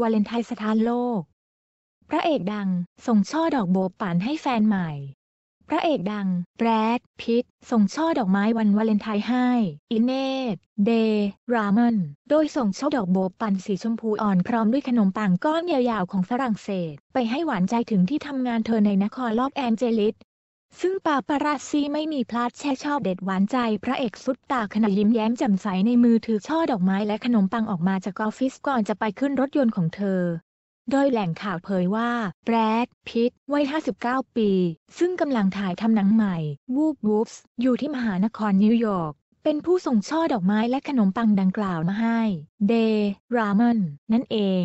วาเลนไทน์สถานโลก พระเอกดังส่งช่อดอกโบป่านให้แฟนใหม่ พระเอกดังแบรด พิตส่งช่อดอกไม้วันวาเลนไทน์ให้ อินเนตเด รามัน โดยส่งช่อดอกโบป่านสีชมพูอ่อนพร้อมด้วยขนมปังก้อนยาวๆของฝรั่งเศส ไปให้หวานใจถึงที่ทำงานเธอในนครลอสแอนเจลิสซึ่งปาปาราซีไม่มีพลาดแช่ชอบเด็ดหวานใจ พระเอกซุดตาขณะยิ้มแย้มแจ่มใสในมือถือ ช่อดอกไม้และขนมปังออกมาจากออฟฟิศก่อนจะไปขึ้นรถยนต์ของเธอ โดยแหล่งข่าวเผยว่าแบรด พิตวัย59 ปี ซึ่งกำลังถ่ายทำหนังใหม่วูบวูฟส์อยู่ที่มหานครนิวยอร์กเป็นผู้ส่งช่อดอกไม้และขนมปังดังกล่าวมาให้ เดรามอนนั่นเอง